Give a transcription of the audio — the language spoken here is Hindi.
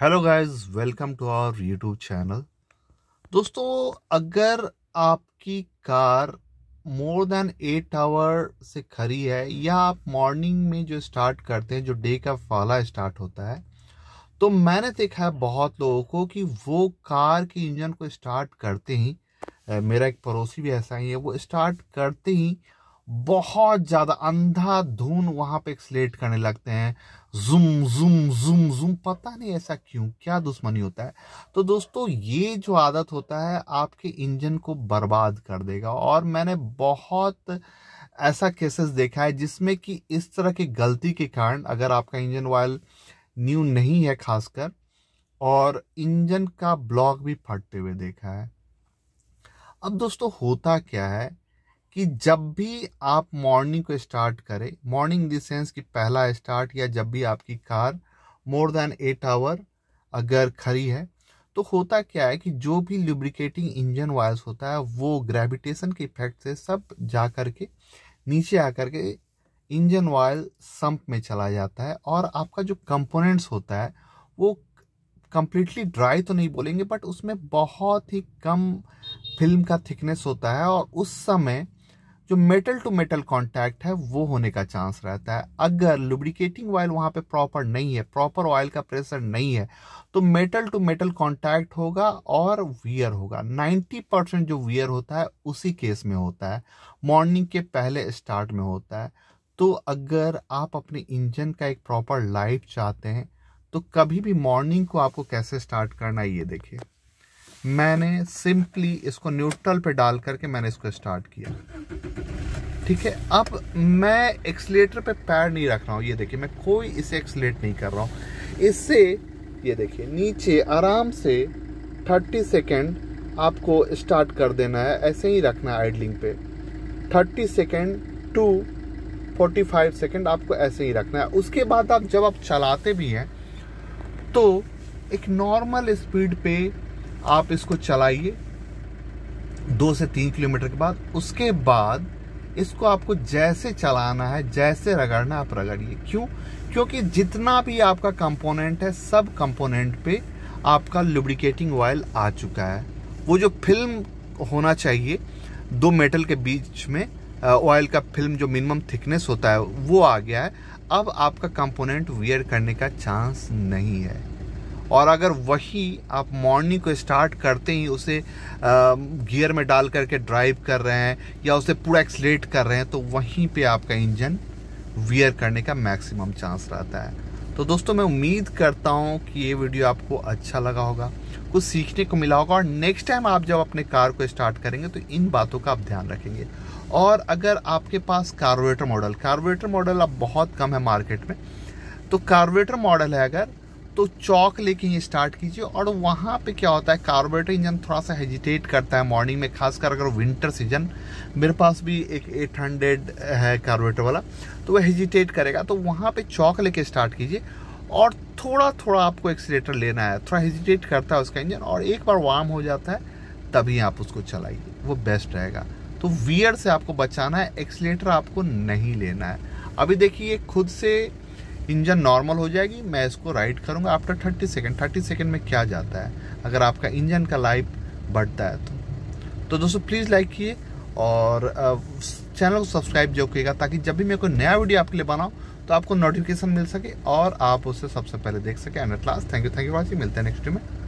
hello guys welcome to our YouTube channel दोस्तों अगर आपकी car more than eight hour से खड़ी है या आप मॉर्निंग में जो स्टार्ट करते हैं जो डे का फाला स्टार्ट होता है तो मैंने देखा है बहुत लोगों को कि वो कार के इंजन को स्टार्ट करते ही मेरा एक पड़ोसी भी ऐसा ही है वो स्टार्ट करते ही बहुत ज्यादा अंधा धुन वहां पे एक्सलेट करने लगते हैं जुम जुम जुम जुम पता नहीं ऐसा क्यों क्या दुश्मनी होता है तो दोस्तों ये जो आदत होता है आपके इंजन को बर्बाद कर देगा और मैंने बहुत ऐसा केसेस देखा है जिसमें कि इस तरह की गलती के कारण अगर आपका इंजन ऑयल न्यू नहीं है खासकर और इंजन का ब्लॉक भी फटते हुए देखा है अब दोस्तों होता क्या है कि जब भी आप मॉर्निंग को स्टार्ट करें मॉर्निंग इन सेंस कि पहला स्टार्ट या जब भी आपकी car more than eight hour अगर खड़ी है तो होता क्या है कि जो भी लुब्रिकेटिंग इंजन वायर्स होता है वो ग्रेविटेशन के इफेक्ट से सब जा कर के नीचे आकर के इंजन वायल संप में चला जाता है और आपका जो कंपोनेंट्स होता है वो कम्प्लीटली ड्राई तो नहीं बोलेंगे बट उसमें बहुत ही कम फिल्म का थिकनेस होता है और उस समय जो मेटल टू मेटल कांटेक्ट है वो होने का चांस रहता है अगर लुब्रिकेटिंग ऑयल वहाँ पे प्रॉपर नहीं है प्रॉपर ऑयल का प्रेशर नहीं है तो मेटल टू मेटल कांटेक्ट होगा और वियर होगा 90 परसेंट जो वियर होता है उसी केस में होता है मॉर्निंग के पहले स्टार्ट में होता है तो अगर आप अपने इंजन का एक प्रॉपर लाइफ चाहते हैं तो कभी भी मॉर्निंग को आपको कैसे स्टार्ट करना है ये देखिए मैंने सिंपली इसको न्यूट्रल पे डाल करके मैंने इसको स्टार्ट किया ठीक है अब मैं एक्सलेटर पे पैर नहीं रख रहा हूँ ये देखिए मैं कोई इसे एक्सलेट नहीं कर रहा हूँ इससे ये देखिए नीचे आराम से 30 सेकेंड आपको स्टार्ट कर देना है ऐसे ही रखना है आइडलिंग पे 30 सेकेंड टू 45 सेकेंड आपको ऐसे ही रखना है उसके बाद आप जब आप चलाते भी हैं तो एक नॉर्मल स्पीड पे आप इसको चलाइए दो से तीन किलोमीटर के बाद उसके बाद इसको आपको जैसे चलाना है जैसे रगड़ना आप रगड़िए क्यों क्योंकि जितना भी आपका कंपोनेंट है सब कंपोनेंट पे आपका लुब्रिकेटिंग ऑयल आ चुका है वो जो फिल्म होना चाहिए दो मेटल के बीच में ऑयल का फिल्म जो मिनिमम थिकनेस होता है वो आ गया है अब आपका कंपोनेंट वियर करने का चांस नहीं है और अगर वही आप मॉर्निंग को स्टार्ट करते ही उसे गियर में डाल करके ड्राइव कर रहे हैं या उसे पूरा एक्सलेट कर रहे हैं तो वहीं पे आपका इंजन वियर करने का मैक्सिमम चांस रहता है तो दोस्तों मैं उम्मीद करता हूँ कि ये वीडियो आपको अच्छा लगा होगा कुछ सीखने को मिला होगा और नेक्स्ट टाइम आप जब अपने कार को स्टार्ट करेंगे तो इन बातों का आप ध्यान रखेंगे और अगर आपके पास कार्बोरेटर मॉडल कार्बोरेटर मॉडल अब बहुत कम है मार्केट में तो कार्बोरेटर मॉडल है अगर तो चौक लेके ही स्टार्ट कीजिए और वहाँ पे क्या होता है कार्बोरेटर इंजन थोड़ा सा हेजिटेट करता है मॉर्निंग में खासकर अगर विंटर सीजन मेरे पास भी एक 800 है कार्बोरेटर वाला तो वह हेजिटेट करेगा तो वहाँ पे चौक लेके स्टार्ट कीजिए और थोड़ा थोड़ा आपको एक्सीटर लेना है थोड़ा हेजिटेट करता है उसका इंजन और एक बार वार्म हो जाता है तभी आप उसको चलाइए वो बेस्ट रहेगा तो वियर से आपको बचाना है एक्सीटर आपको नहीं लेना है अभी देखिए खुद से इंजन नॉर्मल हो जाएगी मैं इसको राइड करूँगा after thirty second thirty second में क्या जाता है अगर आपका इंजन का लाइफ बढ़ता है तो तो दोस्तों प्लीज़ लाइक किए और चैनल को सब्सक्राइब जो कीजिएगा ताकि जब भी मैं कोई नया वीडियो आपके लिए बनाऊँ तो आपको नोटिफिकेशन मिल सके और आप उसे सबसे पहले देख सके and at last thank you thank you watching मिलते हैं नेक्स्ट में